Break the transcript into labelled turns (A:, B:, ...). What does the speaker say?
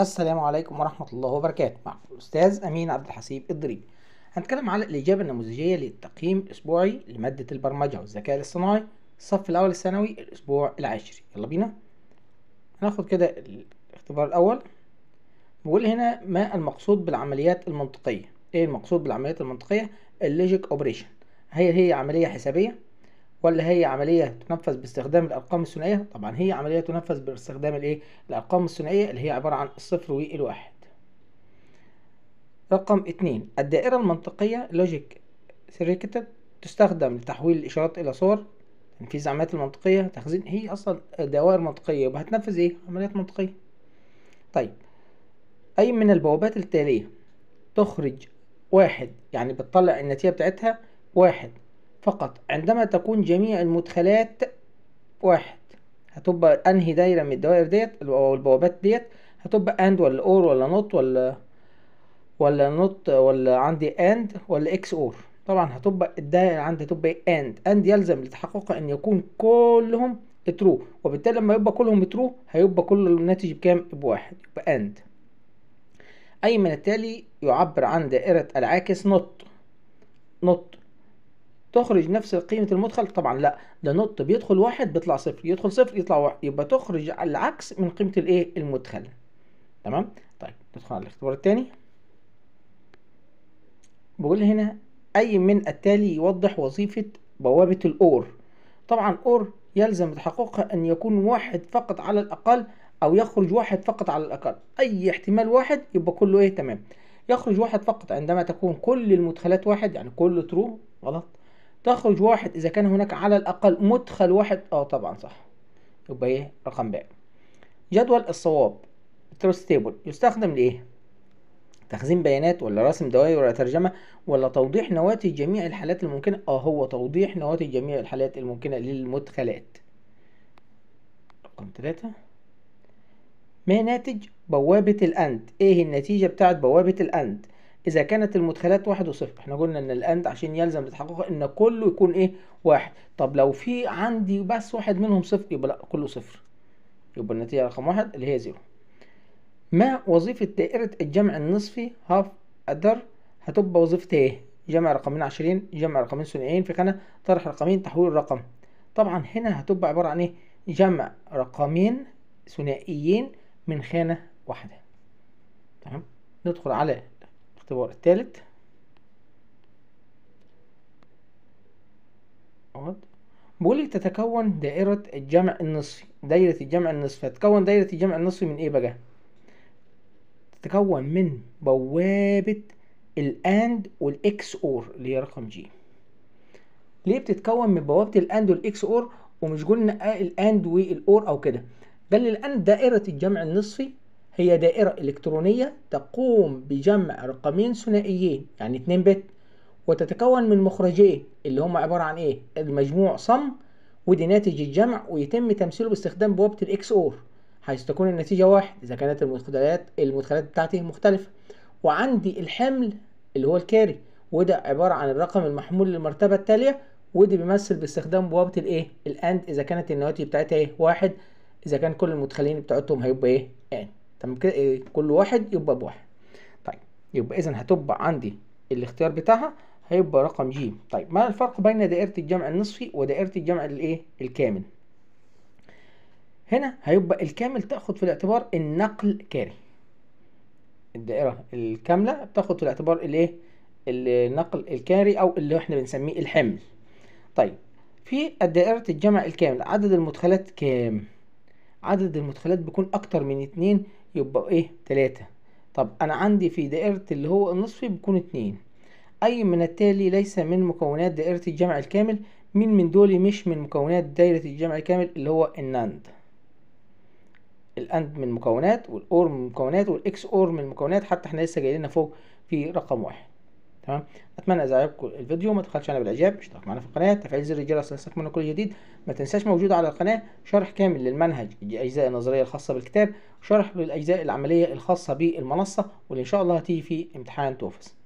A: السلام عليكم ورحمة الله وبركاته مع الأستاذ أمين عبد الحسيب الضريبي هنتكلم على الإجابة النموذجية للتقييم الأسبوعي لمادة البرمجة والذكاء الاصطناعي الصف الأول الثانوي الأسبوع العاشري يلا بينا هناخد كده الاختبار الأول بيقول هنا ما المقصود بالعمليات المنطقية إيه المقصود بالعمليات المنطقية اللوجيك أوبريشن هي هي عملية حسابية ولا هي عملية تنفذ باستخدام الأرقام الثنائية؟ طبعا هي عملية تنفذ باستخدام الإيه؟ الأرقام الثنائية اللي هي عبارة عن الصفر والواحد. رقم اتنين الدائرة المنطقية لوجيك ثريكتد تستخدم لتحويل الإشارات إلى صور تنفيذ العمليات المنطقية تخزين هي أصلا دوائر منطقية يبقى هتنفذ إيه؟ عمليات منطقية. طيب أي من البوابات التالية تخرج واحد يعني بتطلع النتيجة بتاعتها واحد فقط عندما تكون جميع المدخلات واحد هتبقى انهي دايره من الدوائر ديت او البوابات ديت هتبقى اند ولا اور ولا نوت ولا ولا نوت ولا عندي اند ولا اكس اور طبعا هتبقى الدائره عندي تبقى اند اند يلزم لتحققها ان يكون كلهم ترو وبالتالي لما يبقى كلهم ترو هيبقى كل الناتج بكام بواحد يبقى اند اي من التالي يعبر عن دائره العاكس نوت نوت تخرج نفس قيمة المدخل طبعا لا ده نط بيدخل واحد بيطلع صفر يدخل صفر يطلع واحد يبقى تخرج العكس من قيمة الايه المدخل تمام طيب ندخل على الاختبار التاني بقول هنا أي من التالي يوضح وظيفة بوابة الأور طبعا أور يلزم تحققها أن يكون واحد فقط على الأقل أو يخرج واحد فقط على الأقل أي احتمال واحد يبقى كله إيه تمام يخرج واحد فقط عندما تكون كل المدخلات واحد يعني كله ترو غلط تخرج واحد إذا كان هناك على الأقل مدخل واحد اه طبعا صح يبقى ايه رقم ب جدول الصواب تروث تيبل يستخدم لإيه؟ تخزين بيانات ولا رسم دوائر ولا ترجمة ولا توضيح نواتج جميع الحالات الممكنة اه هو توضيح نواتج جميع الحالات الممكنة للمدخلات رقم ثلاثة ما ناتج بوابة الأند ايه النتيجة بتاعت بوابة الأند اذا كانت المدخلات واحد وصفر احنا قلنا ان الاند عشان يلزم التحقق ان كله يكون ايه واحد طب لو في عندي بس واحد منهم صفر يبقى لا كله صفر يبقى النتيجه رقم واحد اللي هي زيرو ما وظيفه دائره الجمع النصفي هاف ادر هتبقى وظيفه ايه جمع رقمين عشرين جمع رقمين ثنائيين في خانه طرح رقمين تحويل الرقم طبعا هنا هتبقى عباره عن ايه جمع رقمين ثنائيين من خانه واحده تمام ندخل على الاختبار الثالث بقول لك تتكون دائرة الجمع النصفي دايرة الجمع النصفي هتتكون دايرة الجمع النصفي من ايه بقى؟ تتكون من بوابة الاند والاكس اور اللي هي رقم جي ليه بتتكون من بوابة الاند والاكس اور ومش قلنا الاند والاور او كده ده اللي الان دائرة الجمع النصفي هي دائرة إلكترونية تقوم بجمع رقمين ثنائيين يعني 2 بت وتتكون من مخرجين اللي هم عبارة عن إيه؟ المجموع صم ودي ناتج الجمع ويتم تمثيله باستخدام بوابة الإكس أور حيث تكون النتيجة واحد إذا كانت المدخلات المدخلات بتاعته مختلفة وعندي الحمل اللي هو الكاري وده عبارة عن الرقم المحمول للمرتبة التالية ودي بيمثل باستخدام بوابة الإيه؟ الأند إذا كانت النواتج بتاعتها إيه؟ واحد إذا كان كل المدخلين بتاعتهم هيبقى إيه؟ تمام كده ايه كل واحد يبقى بواحد طيب يبقى اذا هتبقى عندي الاختيار بتاعها هيبقى رقم ج طيب ما الفرق بين دائره الجمع النصفي ودائره الجمع الايه الكامل هنا هيبقى الكامل تاخد في الاعتبار النقل كاري الدائره الكامله بتاخد في الاعتبار الايه النقل الكاري او اللي احنا بنسميه الحمل طيب في دائره الجمع الكامل عدد المدخلات كام عدد المدخلات بيكون اكتر من اتنين يبقى ايه تلاتة طب انا عندي في دائرة اللي هو النصفي بيكون اتنين اي من التالي ليس من مكونات دائرة الجمع الكامل مين من دول مش من مكونات دائرة الجمع الكامل اللي هو الناند الاند من مكونات والاور من مكونات والاكس اور من مكونات حتى احنا لسه جايلنا فوق في رقم واحد تمام اتمنى اذا عجبكم الفيديو ما تخلش على بالاعجاب اشترك معنا في القناه تفعيل زر الجرس عشان كل جديد ما تنساش موجود على القناه شرح كامل للمنهج الاجزاء النظريه الخاصه بالكتاب شرح للاجزاء العمليه الخاصه بالمنصه واللي ان شاء الله هتيجي في امتحان توفس